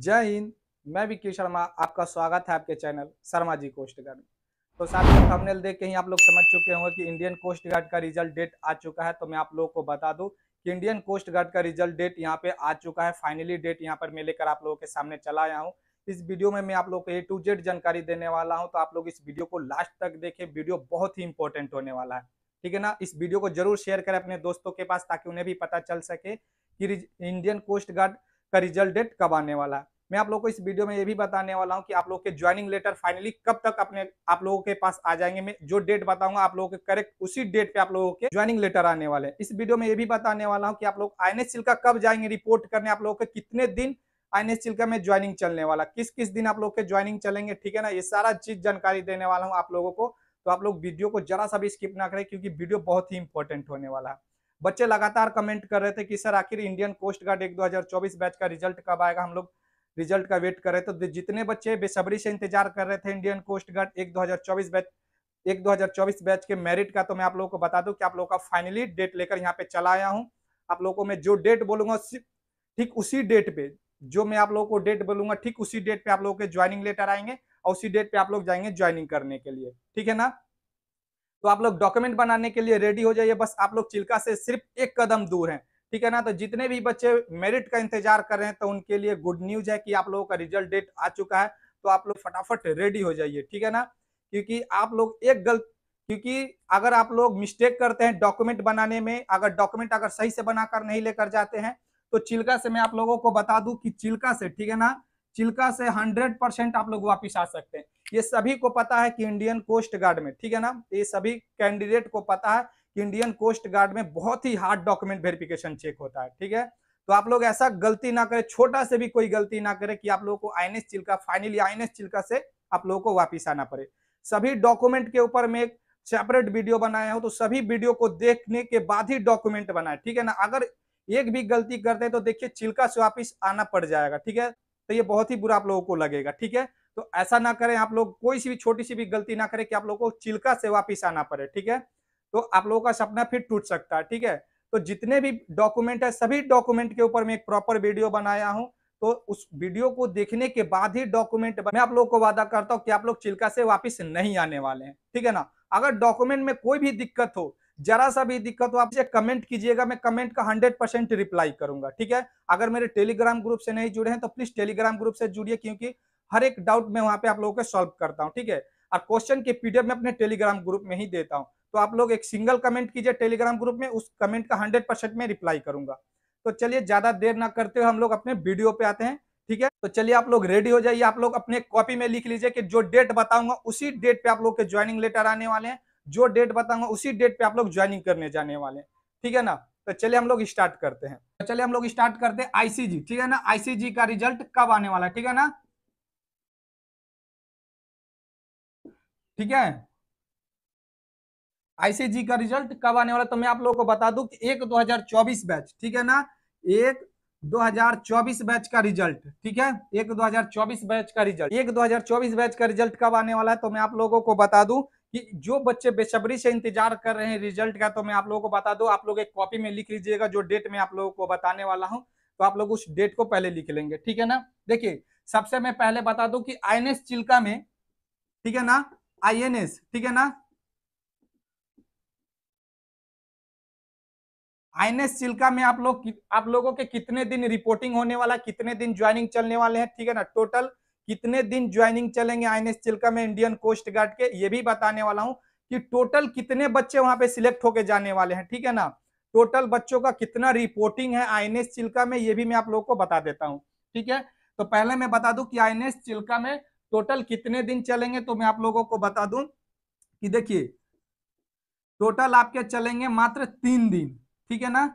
जय हिंद मैं विक्की शर्मा आपका स्वागत है आपके channel Sharma ji coast guard में तो साथियों थंबनेल देख के ही आप लोग समझ चुके होंगे कि इंडियन कोस्ट गार्ड का रिजल्ट डेट आ चुका है तो मैं आप लोगों को बता दूं कि इंडियन कोस्ट गार्ड का रिजल्ट डेट यहाँ पे आ चुका है फाइनली डेट यहाँ पर मैं लेकर आप लोगों के सामने चला आया हूँ इस वीडियो में मैं आप लोग को ए टू जेड जानकारी देने वाला हूँ तो आप लोग इस वीडियो को लास्ट तक देखें वीडियो बहुत ही इंपॉर्टेंट होने वाला है ठीक है ना इस वीडियो को जरूर शेयर करें अपने दोस्तों के पास ताकि उन्हें भी पता चल सके कि इंडियन कोस्ट गार्ड का रिजल्ट डेट कब आने वाला है मैं आप लोगों को इस वीडियो में ये भी बताने वाला हूँ कि आप लोगों के ज्वाइनिंग लेटर फाइनली कब तक अपने आप लोगों के पास आ जाएंगे मैं जो डेट बताऊंगा आप लोगों के करेक्ट उसी डेट पे आप लोगों के ज्वाइनिंग लेटर आने वाले हैं इस वीडियो में ये भी बताने वाला हूँ कि आप लोग आई का कब जाएंगे रिपोर्ट करने आप लोगों के कितने दिन आई का में ज्वाइनिंग चलने वाला किस किस दिन आप लोग के ज्वाइनिंग चलेंगे ठीक है ना ये सारा चीज जानकारी देने वाला हूँ आप लोगों को तो आप लोग वीडियो को जरा सा भी स्किप ना करें क्योंकि वीडियो बहुत ही इंपॉर्टेंट होने वाला है बच्चे लगातार कमेंट कर रहे थे कि सर आखिर इंडियन कोस्ट गार्ड एक 2024 बैच का रिजल्ट कब आएगा हम लोग रिजल्ट का वेट कर रहे थे तो जितने बच्चे बेसब्री से इंतजार कर रहे थे इंडियन कोस्ट गार्ड एक चौबीस बैच एक चौबीस बैच के मेरिट का तो मैं आप लोगों को बता दू कि आप लोगों का फाइनली डेट लेकर यहाँ पे चला आया हूँ आप लोगों को मैं जो डेट बोलूंगा ठीक उसी डेट पे जो मैं आप लोगों को डेट बोलूंगा ठीक उसी डेट पे आप लोगों के ज्वाइनिंग लेटर आएंगे और उसी डेट पे आप लोग जाएंगे ज्वाइनिंग करने के लिए ठीक है ना तो आप लोग डॉक्यूमेंट बनाने के लिए रेडी हो जाइए बस आप लोग चिल्का से सिर्फ एक कदम दूर हैं ठीक है ना तो जितने भी बच्चे मेरिट का इंतजार कर रहे हैं तो उनके लिए गुड न्यूज है कि आप लोगों का रिजल्ट डेट आ चुका है तो आप लोग फटाफट रेडी हो जाइए ठीक है ना क्योंकि आप लोग एक गलत क्योंकि अगर आप लोग मिस्टेक करते हैं डॉक्यूमेंट बनाने में अगर डॉक्यूमेंट अगर सही से बनाकर नहीं लेकर जाते हैं तो चिल्का से मैं आप लोगों को बता दूं कि चिल्का से ठीक है ना चिल्का से हंड्रेड परसेंट आप लोग वापिस आ सकते हैं ये सभी को पता है कि इंडियन कोस्ट गार्ड में ठीक है ना तो ये सभी कैंडिडेट को पता है कि इंडियन कोस्ट गार्ड में बहुत ही हार्ड डॉक्यूमेंट वेरिफिकेशन चेक होता है ठीक है तो आप लोग ऐसा गलती ना करें छोटा से भी कोई गलती ना करे कि आप लोगों को आई चिल्का फाइनली आई चिल्का से आप लोगों को वापिस आना पड़े सभी डॉक्यूमेंट के ऊपर में एक सेपरेट वीडियो बनाया हो तो सभी वीडियो को देखने के बाद ही डॉक्यूमेंट बनाए ठीक है ना अगर एक भी गलती करते हैं तो देखिए चिल्का से वापिस आना पड़ जाएगा ठीक है तो ये बहुत ही बुरा आप लोगों को लगेगा ठीक है तो ऐसा ना करें आप लोग कोई सी भी छोटी सी भी गलती ना करें कि आप लोगों को चिल्का से वापिस आना पड़े ठीक है तो आप लोगों का सपना फिर टूट सकता है ठीक है तो जितने भी डॉक्यूमेंट है सभी डॉक्यूमेंट के ऊपर मैं एक प्रॉपर वीडियो बनाया हूँ तो उस वीडियो को देखने के बाद ही डॉक्यूमेंट मैं आप लोग को वादा करता हूँ कि आप लोग चिल्का से वापिस नहीं आने वाले हैं ठीक है ना अगर डॉक्यूमेंट में कोई भी दिक्कत हो जरा सा भी दिक्कत हो आप मुझे कमेंट कीजिएगा मैं कमेंट का हंड्रेड परसेंट रिप्लाई करूंगा ठीक है अगर मेरे टेलीग्राम ग्रुप से नहीं जुड़े हैं तो प्लीज टेलीग्राम ग्रुप से जुड़िए क्योंकि हर एक डाउट मैं वहां पे आप लोगों को सॉल्व करता हूँ ठीक है और क्वेश्चन के पीडीएफ में अपने टेलीग्राम ग्रुप में ही देता हूँ तो आप लोग एक सिंगल कमेंट कीजिए टेलीग्राम ग्रुप में उस कमेंट का हंड्रेड परसेंट रिप्लाई करूंगा तो चलिए ज्यादा देर ना करते हुए हम लोग अपने वीडियो पे आते हैं ठीक है तो चलिए आप लोग रेडी हो जाइए आप लोग अपने कॉपी में लिख लीजिए कि जो डेट बताऊंगा उसी डेट पे आप लोग के ज्वाइनिंग लेटर आने वाले हैं जो डेट बताऊंगा उसी डेट पे आप लोग ज्वाइनिंग करने जाने वाले हैं ठीक है ना तो चलिए हम लोग स्टार्ट करते हैं तो चलिए हम लोग स्टार्ट करते हैं आईसीजी ठीक है ना आईसीजी का रिजल्ट कब आने वाला है ठीक है ना ठीक है आईसीजी का रिजल्ट कब आने वाला तो मैं आप लोगों को बता दू कि एक चौबीस बैच ठीक है ना एक 2024 बैच का रिजल्ट ठीक है एक 2024 बैच का रिजल्ट एक 2024 बैच का रिजल्ट कब आने वाला है तो मैं आप लोगों को बता दूं कि जो बच्चे बेसब्री से इंतजार कर रहे हैं रिजल्ट का तो मैं आप लोगों को बता दूं आप लोग एक कॉपी में लिख लीजिएगा जो डेट मैं आप लोगों को बताने वाला हूं तो आप लोग उस डेट को पहले लिख लेंगे ठीक है ना देखिए सबसे मैं पहले बता दूं कि आईएनएस चिल्का में ठीक है ना आईएनएस ठीक है ना आईएनएस चिल्का में आप लोग आप लोगों के कितने दिन रिपोर्टिंग होने वाला कितने दिन ज्वाइनिंग चलने वाले हैं ठीक है ना टोटल कितने दिन ज्वाइनिंग चलेंगे आई एन चिल्का में इंडियन कोस्ट गार्ड के ये भी बताने वाला हूँ कि टोटल कितने बच्चे वहां पे सिलेक्ट होके जाने वाले हैं ठीक है ना टोटल बच्चों का कितना रिपोर्टिंग है आई चिल्का में ये भी मैं आप लोगों को बता देता हूँ ठीक है तो पहले मैं बता दू की आई चिल्का में टोटल कितने दिन चलेंगे तो मैं आप लोगों को बता दू कि देखिए टोटल आपके चलेंगे मात्र तीन दिन ठीक है ना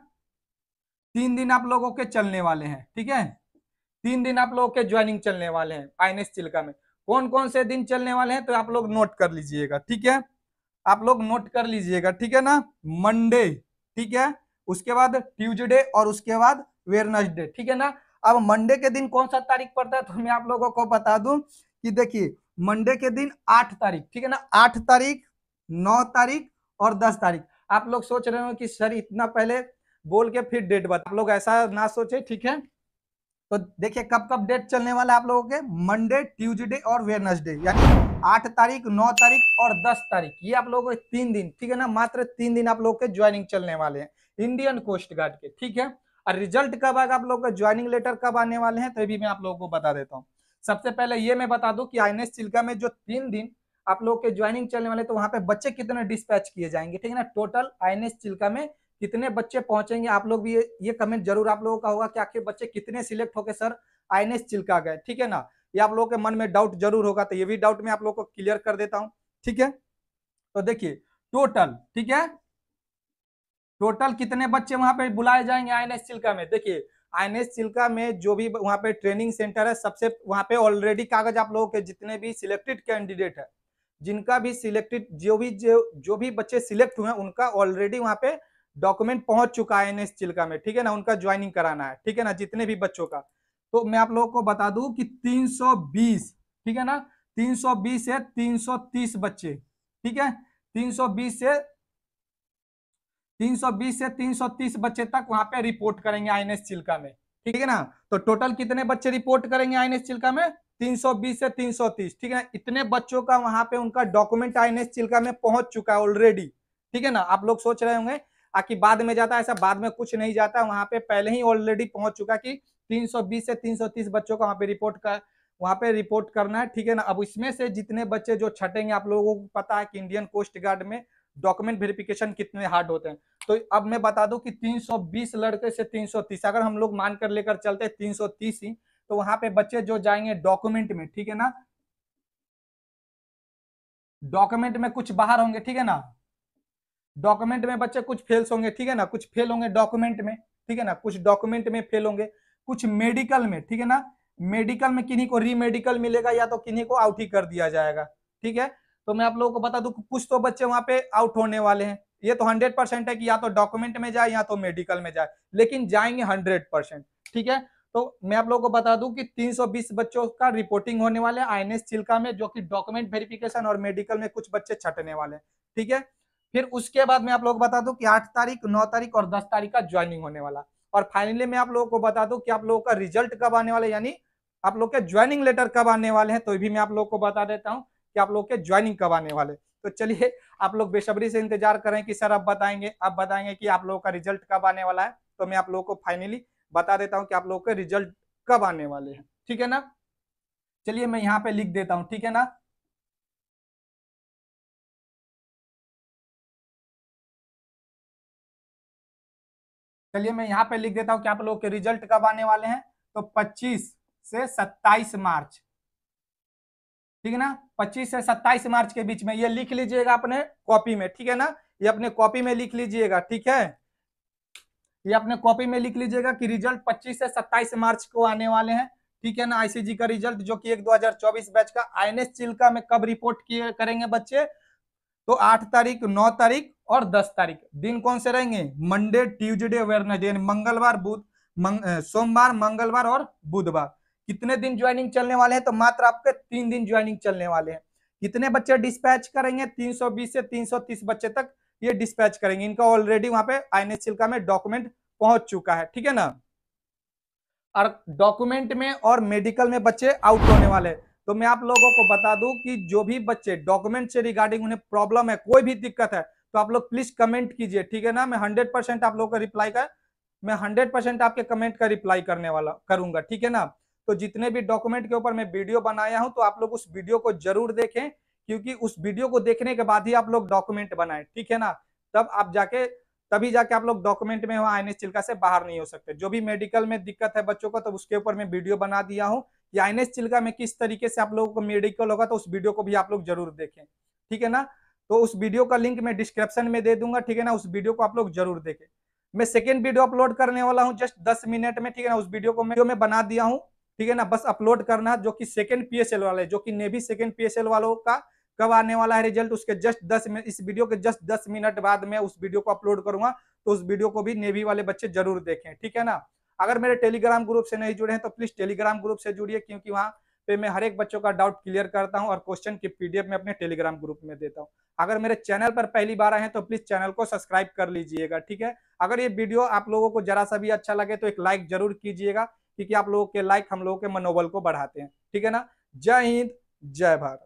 तीन दिन आप लोगों के चलने वाले हैं ठीक है तीन दिन आप लोगों के ज्वाइनिंग चलने वाले हैं आईनेस चिल्का में कौन कौन से दिन चलने वाले हैं तो आप लोग नोट कर लीजिएगा ठीक है आप लोग नोट कर लीजिएगा ठीक है ना मंडे ठीक है उसके बाद ट्यूजडे और उसके बाद वेरनसडे ठीक है ना अब मंडे के दिन कौन सा तारीख पड़ता है तो मैं आप लोगों को बता दूं कि देखिए मंडे के दिन आठ तारीख ठीक है ना आठ तारीख नौ तारीख और दस तारीख आप लोग सोच रहे हो कि सर इतना पहले बोल के फिर डेट बता आप लोग ऐसा ना सोचे ठीक है तो देखिए कब कब डेट चलने वाला है आप लोगों के मंडे ट्यूजडे और वेनसडे यानी आठ तारीख नौ तारीख और दस तारीख ये आप लोगों के तीन दिन ठीक है ना मात्र तीन दिन आप लोगों के ज्वाइनिंग चलने वाले हैं इंडियन कोस्ट गार्ड के ठीक है और रिजल्ट कब आएगा आप लोग का ज्वाइनिंग लेटर कब आने वाले हैं तो भी मैं आप लोगों को बता देता हूँ सबसे पहले ये मैं बता दू की आई चिल्का में जो तीन दिन आप लोग के ज्वाइनिंग चलने वाले तो वहाँ पे बच्चे कितने डिस्पैच किए जाएंगे ठीक है ना टोटल आई चिल्का में कितने बच्चे पहुंचेंगे आप लोग भी ये, ये कमेंट जरूर आप लोगों का होगा कि आखिर बच्चे कितने सिलेक्ट होके सर आई चिल्का गए ठीक है ना ये आप लोगों के मन में डाउट जरूर होगा तो ये भी डाउट में आप लोग को क्लियर कर देता हूँ ठीक है तो देखिए टोटल ठीक है टोटल कितने बच्चे वहां पे बुलाए जाएंगे आई चिल्का में देखिए आई चिल्का में जो भी वहां पे ट्रेनिंग सेंटर है सबसे वहां पे ऑलरेडी कागज आप लोगों के जितने भी सिलेक्टेड कैंडिडेट है जिनका भी सिलेक्टेड जो भी जो, जो भी बच्चे सिलेक्ट हुए उनका ऑलरेडी वहां पे डॉक्यूमेंट पहुंच चुका है एनएस चिल्का में ठीक है ना उनका ज्वाइनिंग कराना है ठीक है ना जितने भी बच्चों का तो मैं आप लोगों को बता दू कि 320 ठीक है ना 320 से 330 बच्चे ठीक है 320 से 320 से 330 बच्चे तक वहां पे रिपोर्ट करेंगे आई चिल्का में ठीक है ना तो टोटल कितने बच्चे रिपोर्ट करेंगे आई चिल्का में 320 से 330 ठीक है ना इतने बच्चों का वहां पे उनका डॉक्यूमेंट आई चिल्का में पहुंच चुका है ऑलरेडी ठीक है ना आप लोग सोच रहे होंगे आकि बाद में जाता है ऐसा बाद में कुछ नहीं जाता वहाँ पे पहले ही ऑलरेडी पहुंच चुका कि 320 से 330 बच्चों का वहाँ पे रिपोर्ट कर वहाँ पे रिपोर्ट करना है ठीक है ना अब इसमें से जितने बच्चे जो छटेंगे आप लोगों को पता है कि इंडियन कोस्ट गार्ड में डॉक्यूमेंट वेरिफिकेशन कितने हार्ड होते हैं तो अब मैं बता दू की तीन लड़के से तीन अगर हम लोग मानकर लेकर चलते हैं 330 ही तो वहां पे बच्चे जो जाएंगे डॉक्यूमेंट में ठीक है ना डॉक्यूमेंट में कुछ बाहर होंगे ठीक है ना डॉक्यूमेंट में बच्चे कुछ फेल्स होंगे ठीक है ना कुछ फेल होंगे डॉक्यूमेंट में ठीक है ना कुछ डॉक्यूमेंट में फेल होंगे कुछ मेडिकल में ठीक है ना मेडिकल में किन्हीं को रीमेडिकल मिलेगा या तो किन्हीं को आउट ही कर दिया जाएगा ठीक है तो मैं आप लोगों को बता दू कुछ तो बच्चे वहां पे आउट होने वाले हैं ये तो हंड्रेड परसेंट है कि या तो डॉक्यूमेंट में जाए या तो मेडिकल में जाए लेकिन जाएंगे हंड्रेड परसेंट ठीक है तो मैं आप लोगों को बता दूं कि 320 बच्चों का रिपोर्टिंग होने वाले एन एस चिल्का में जो कि डॉक्यूमेंट वेरिफिकेशन और मेडिकल में कुछ बच्चे छटने वाले हैं ठीक है फिर उसके बाद मैं आप लोग बता दूं कि आठ तारीख नौ तारीख और दस तारीख का ज्वाइनिंग होने वाला और फाइनली मैं आप लोगों को बता दूं कि आप लोगों का रिजल्ट कब आने वाला यानी आप लोग के ज्वाइनिंग लेटर कब आने वाले हैं तो भी मैं आप लोग को बता देता हूँ कि आप लोग के ज्वाइनिंग कब आने वाले तो चलिए आप लोग बेसब्री से इंतजार करें कि सर अब बताएंगे अब बताएंगे कि आप लोगों का रिजल्ट कब आने वाला है तो मैं आप लोगों को फाइनली बता देता हूँ कि आप लोगों के रिजल्ट कब आने वाले हैं ठीक है ना चलिए मैं यहाँ पे लिख देता हूँ ठीक है ना चलिए मैं यहाँ पे लिख देता हूँ कि आप लोगों के रिजल्ट कब आने वाले हैं तो 25 से 27 मार्च ठीक है ना 25 से 27 मार्च के बीच में ये लिख लीजिएगा अपने कॉपी में ठीक है ना ये अपने कॉपी में लिख लीजिएगा ठीक है ये अपने कॉपी में लिख लीजिएगा कि रिजल्ट 25 से 27 मार्च को आने वाले हैं ठीक है ना आईसीजी का रिजल्ट जो कि एक 2024 बैच का आईएनएस चिल्का में कब रिपोर्ट किए करेंगे बच्चे तो आठ तारीख नौ तारीख और दस तारीख दिन कौन से रहेंगे मंडे ट्यूजडे वेडनेसडे मंगलवार बुध मंग, सोमवार मंगलवार और बुधवार कितने दिन ज्वाइनिंग चलने वाले हैं तो मात्र आपके तीन दिन ज्वाइनिंग चलने वाले हैं कितने बच्चे डिस्पैच करेंगे 320 से 330 बच्चे तक ये डिस्पैच करेंगे इनका ऑलरेडी वहां पे आई एन का में डॉक्यूमेंट पहुंच चुका है ठीक है ना और डॉक्यूमेंट में और मेडिकल में बच्चे आउट होने वाले हैं तो मैं आप लोगों को बता दूं कि जो भी बच्चे डॉक्यूमेंट से रिगार्डिंग उन्हें प्रॉब्लम है कोई भी दिक्कत है तो आप लोग प्लीज कमेंट कीजिए ठीक है ना मैं हंड्रेड परसेंट आप लोग का रिप्लाई कर मैं हंड्रेड परसेंट आपके कमेंट का रिप्लाई करने वाला करूंगा ठीक है ना तो जितने भी डॉक्यूमेंट के ऊपर मैं वीडियो बनाया हूं तो आप लोग उस वीडियो को जरूर देखें क्योंकि उस वीडियो को देखने के बाद ही आप लोग डॉक्यूमेंट बनाए ठीक है ना तब आप जाके तभी जाके आप लोग डॉक्यूमेंट में वहाँ एन चिल्का से बाहर नहीं हो सकते जो भी मेडिकल में दिक्कत है बच्चों को तो उसके ऊपर मैं वीडियो बना दिया हूँ या एन चिल्का में किस तरीके से आप लोगों को मेडिकल होगा तो उस वीडियो को भी आप लोग जरूर देखें ठीक है ना तो उस वीडियो का लिंक मैं डिस्क्रिप्शन में दे दूंगा ठीक है ना उस वीडियो को आप लोग जरूर देखें मैं सेकेंड वीडियो अपलोड करने वाला हूँ जस्ट दस मिनट में ठीक है ना उस वीडियो को मैं बना दिया हूँ ठीक है ना बस अपलोड करना जो कि सेकेंड पीएसएल वाले जो कि नेवी सेकेंड पीएसएल वालों का कब आने वाला है रिजल्ट उसके जस्ट दस मिनट इस वीडियो के जस्ट दस मिनट बाद मैं उस वीडियो को अपलोड करूंगा तो उस वीडियो को भी नेवी वाले बच्चे जरूर देखें ठीक है ना अगर मेरे टेलीग्राम ग्रुप से नहीं जुड़े हैं तो प्लीज टेलीग्राम ग्रुप से जुड़िए क्योंकि वहाँ पे मैं हर एक बच्चों का डाउट क्लियर करता हूँ और क्वेश्चन की पीडीएफ में अपने टेलीग्राम ग्रुप में देता हूँ अगर मेरे चैनल पर पहली बार आए हैं तो प्लीज चैनल को सब्सक्राइब कर लीजिएगा ठीक है अगर ये वीडियो आप लोगों को जरा सा भी अच्छा लगे तो एक लाइक जरूर कीजिएगा क्योंकि आप लोगों के लाइक हम लोगों के मनोबल को बढ़ाते हैं ठीक है ना जय हिंद जय भारत